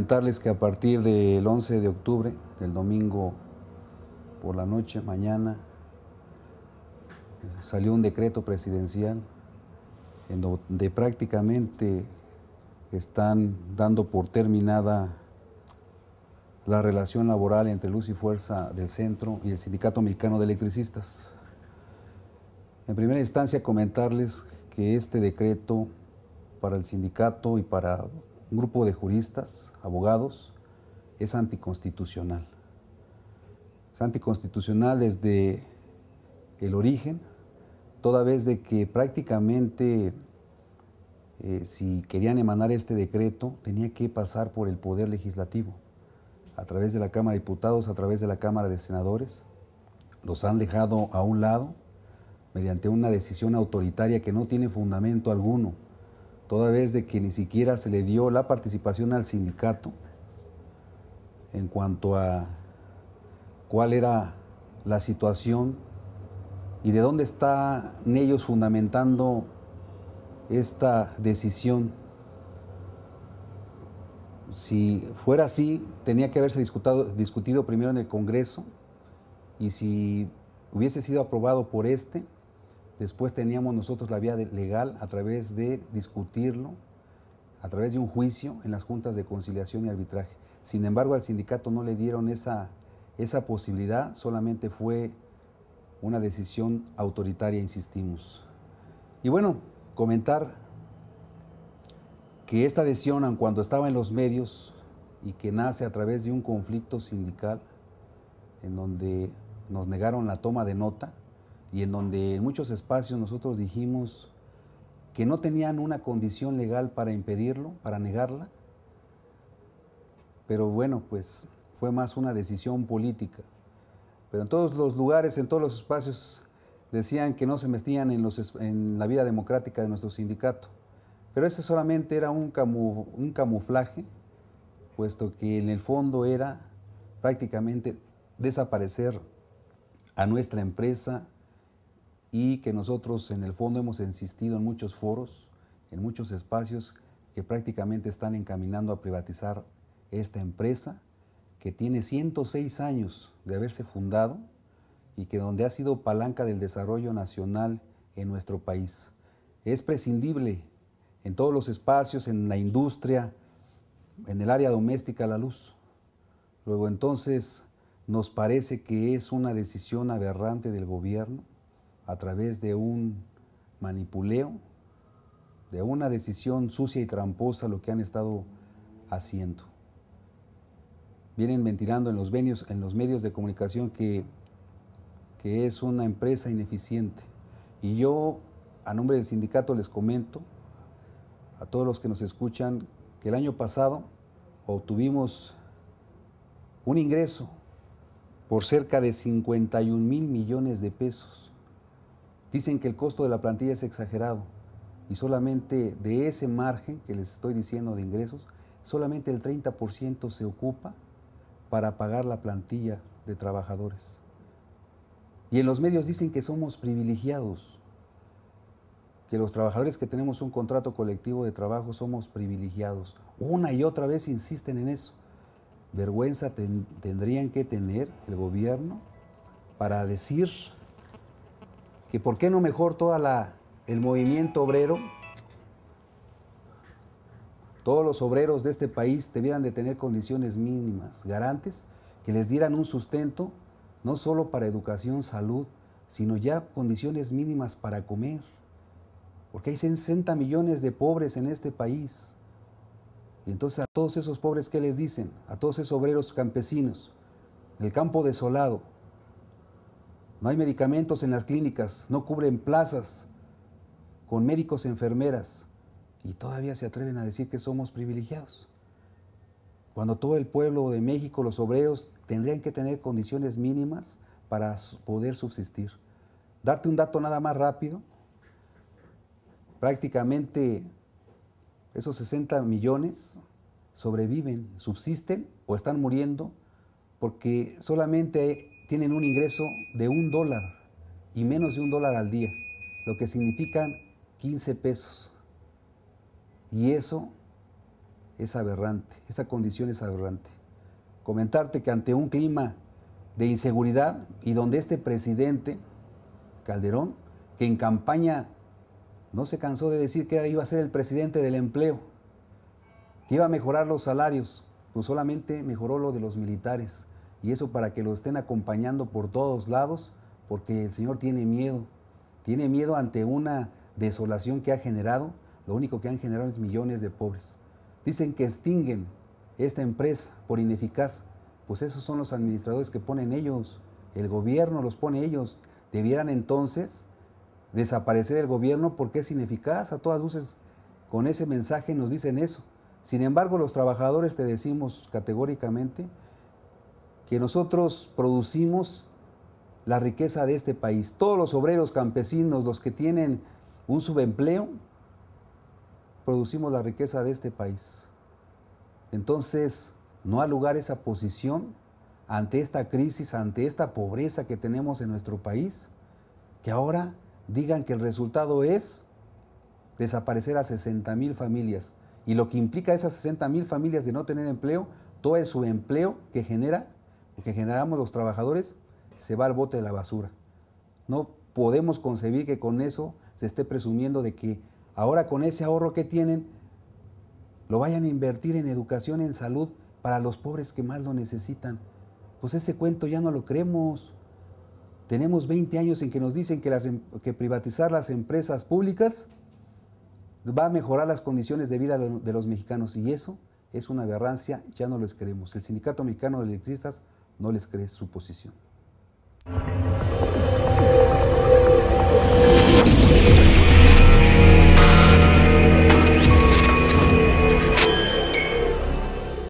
Comentarles que a partir del 11 de octubre, del domingo por la noche, mañana, salió un decreto presidencial en donde prácticamente están dando por terminada la relación laboral entre Luz y Fuerza del Centro y el Sindicato Mexicano de Electricistas. En primera instancia, comentarles que este decreto para el sindicato y para un grupo de juristas, abogados, es anticonstitucional. Es anticonstitucional desde el origen, toda vez de que prácticamente eh, si querían emanar este decreto tenía que pasar por el Poder Legislativo, a través de la Cámara de Diputados, a través de la Cámara de Senadores. Los han dejado a un lado mediante una decisión autoritaria que no tiene fundamento alguno toda vez de que ni siquiera se le dio la participación al sindicato en cuanto a cuál era la situación y de dónde están ellos fundamentando esta decisión. Si fuera así, tenía que haberse discutido primero en el Congreso y si hubiese sido aprobado por este, Después teníamos nosotros la vía legal a través de discutirlo, a través de un juicio en las juntas de conciliación y arbitraje. Sin embargo, al sindicato no le dieron esa, esa posibilidad, solamente fue una decisión autoritaria, insistimos. Y bueno, comentar que esta decisión, cuando estaba en los medios y que nace a través de un conflicto sindical en donde nos negaron la toma de nota, y en donde en muchos espacios nosotros dijimos que no tenían una condición legal para impedirlo, para negarla, pero bueno, pues fue más una decisión política. Pero en todos los lugares, en todos los espacios, decían que no se metían en, la vida democrática de nuestro sindicato. Pero ese solamente era un, un camuflaje, puesto que en el fondo era prácticamente desaparecer a nuestra empresa, y que nosotros en el fondo hemos insistido en muchos foros, en muchos espacios que prácticamente están encaminando a privatizar esta empresa que tiene 106 años de haberse fundado y que donde ha sido palanca del desarrollo nacional en nuestro país. Es prescindible en todos los espacios, en la industria, en el área doméstica, la luz. Luego entonces nos parece que es una decisión aberrante del gobierno a través de un manipuleo, de una decisión sucia y tramposa lo que han estado haciendo. Vienen mentirando en los, medios de comunicación que, que es una empresa ineficiente. Y yo, a nombre del sindicato, les comento a todos los que nos escuchan que el año pasado obtuvimos un ingreso por cerca de 51 mil millones de pesos Dicen que el costo de la plantilla es exagerado y solamente de ese margen que les estoy diciendo de ingresos, solamente el 30% se ocupa para pagar la plantilla de trabajadores. Y en los medios dicen que somos privilegiados, que los trabajadores que tenemos un contrato colectivo de trabajo somos privilegiados. Una y otra vez insisten en eso. Vergüenza tendrían que tener el gobierno para decir que por qué no mejor todo el movimiento obrero todos los obreros de este país debieran de tener condiciones mínimas, garantes, que les dieran un sustento no solo para educación, salud, sino ya condiciones mínimas para comer. Porque hay 60 millones de pobres en este país. Y entonces a todos esos pobres, ¿qué les dicen? A todos esos obreros campesinos, el campo desolado, no hay medicamentos en las clínicas, no cubren plazas con médicos, enfermeras, y todavía se atreven a decir que somos privilegiados. Cuando todo el pueblo de México, los obreros, tendrían que tener condiciones mínimas para poder subsistir. Darte un dato nada más rápido, prácticamente esos 60 millones sobreviven, subsisten o están muriendo porque solamente tienen un ingreso de un dólar y menos de un dólar al día, lo que significan 15 pesos. Y eso es aberrante, esa condición es aberrante. Comentarte que ante un clima de inseguridad y donde este presidente, Calderón, que en campaña no se cansó de decir que iba a ser el presidente del empleo, que iba a mejorar los salarios, pues solamente mejoró lo de los militares, y eso para que lo estén acompañando por todos lados, porque el Señor tiene miedo, tiene miedo ante una desolación que ha generado, lo único que han generado es millones de pobres. Dicen que extinguen esta empresa por ineficaz, pues esos son los administradores que ponen ellos, el gobierno los pone ellos, debieran entonces desaparecer el gobierno porque es ineficaz, a todas luces con ese mensaje nos dicen eso. Sin embargo, los trabajadores te decimos categóricamente, que nosotros producimos la riqueza de este país. Todos los obreros, campesinos, los que tienen un subempleo, producimos la riqueza de este país. Entonces, no ha lugar esa posición ante esta crisis, ante esta pobreza que tenemos en nuestro país, que ahora digan que el resultado es desaparecer a 60 mil familias. Y lo que implica esas 60 mil familias de no tener empleo, todo el subempleo que genera que generamos los trabajadores se va al bote de la basura. No podemos concebir que con eso se esté presumiendo de que ahora con ese ahorro que tienen lo vayan a invertir en educación, en salud para los pobres que más lo necesitan. Pues ese cuento ya no lo creemos. Tenemos 20 años en que nos dicen que, em-, que privatizar las empresas públicas va a mejorar las condiciones de vida de los mexicanos y eso es una aberrancia, ya no lo creemos. El Sindicato Mexicano de Electricistas no les crees su posición.